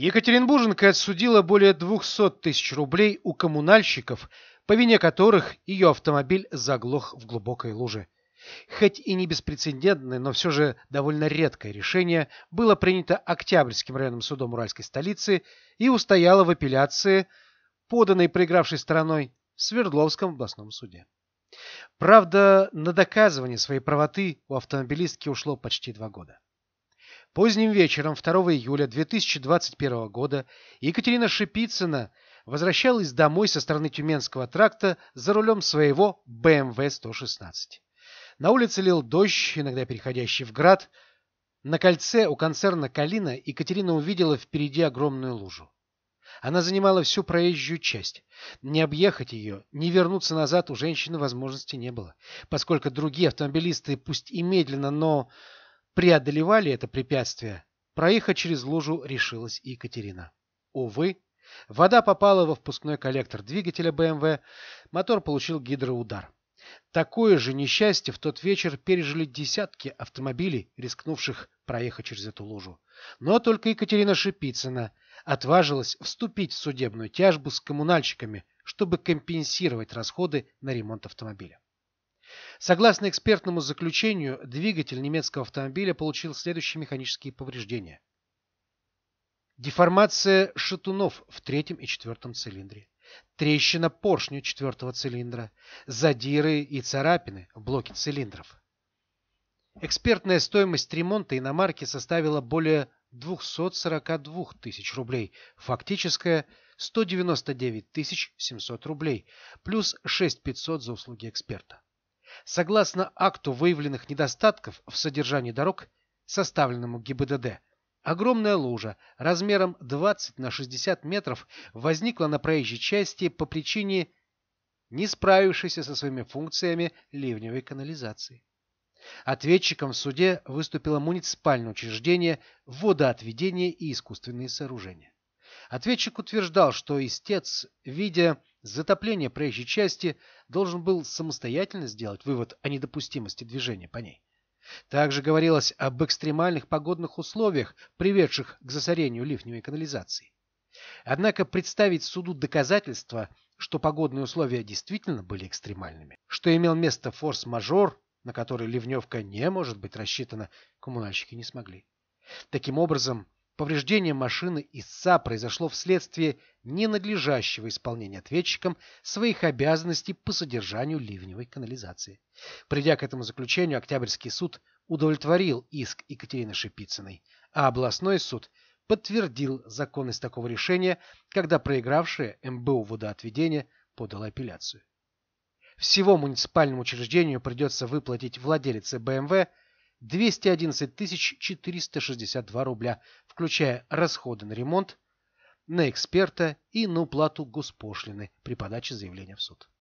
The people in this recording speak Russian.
Екатеринбурженка отсудила более 200 тысяч рублей у коммунальщиков, по вине которых ее автомобиль заглох в глубокой луже. Хоть и не беспрецедентное, но все же довольно редкое решение было принято Октябрьским районным судом Уральской столицы и устояло в апелляции, поданной проигравшей стороной, в Свердловском областном суде. Правда, на доказывание своей правоты у автомобилистки ушло почти два года. Поздним вечером 2 июля 2021 года Екатерина Шипицына возвращалась домой со стороны Тюменского тракта за рулем своего BMW 116. Эм На улице лил дождь, иногда переходящий в град. На кольце у концерна «Калина» Екатерина увидела впереди огромную лужу. Она занимала всю проезжую часть. Не объехать ее, не вернуться назад у женщины возможности не было, поскольку другие автомобилисты, пусть и медленно, но преодолевали это препятствие, проехать через лужу решилась и Екатерина. Увы, вода попала во впускной коллектор двигателя БМВ, эм мотор получил гидроудар. Такое же несчастье в тот вечер пережили десятки автомобилей, рискнувших проехать через эту лужу. Но только Екатерина Шипицына отважилась вступить в судебную тяжбу с коммунальщиками, чтобы компенсировать расходы на ремонт автомобиля. Согласно экспертному заключению, двигатель немецкого автомобиля получил следующие механические повреждения. Деформация шатунов в третьем и четвертом цилиндре. Трещина поршня четвертого цилиндра. Задиры и царапины в блоке цилиндров. Экспертная стоимость ремонта иномарки составила более 242 тысяч рублей, фактическая 199 700 рублей, плюс 6500 за услуги эксперта согласно акту выявленных недостатков в содержании дорог, составленному ГИБДД, огромная лужа размером 20 на 60 метров возникла на проезжей части по причине не справившейся со своими функциями ливневой канализации. Ответчиком в суде выступило муниципальное учреждение водоотведения и искусственные сооружения. Ответчик утверждал, что истец, видя затопления проезжей части должен был самостоятельно сделать вывод о недопустимости движения по ней. Также говорилось об экстремальных погодных условиях, приведших к засорению лифневой канализации. Однако представить суду доказательства, что погодные условия действительно были экстремальными, что имел место форс-мажор, на который ливневка не может быть рассчитана, коммунальщики не смогли. Таким образом, Повреждение машины истца произошло вследствие ненадлежащего исполнения ответчиком своих обязанностей по содержанию ливневой канализации. Придя к этому заключению, Октябрьский суд удовлетворил иск Екатерины Шипицыной, а областной суд подтвердил законность такого решения, когда проигравшая МБУ Водоотведение подала апелляцию. Всего муниципальному учреждению придется выплатить владелице БМВ 211 462 рубля, включая расходы на ремонт, на эксперта и на уплату госпошлины при подаче заявления в суд.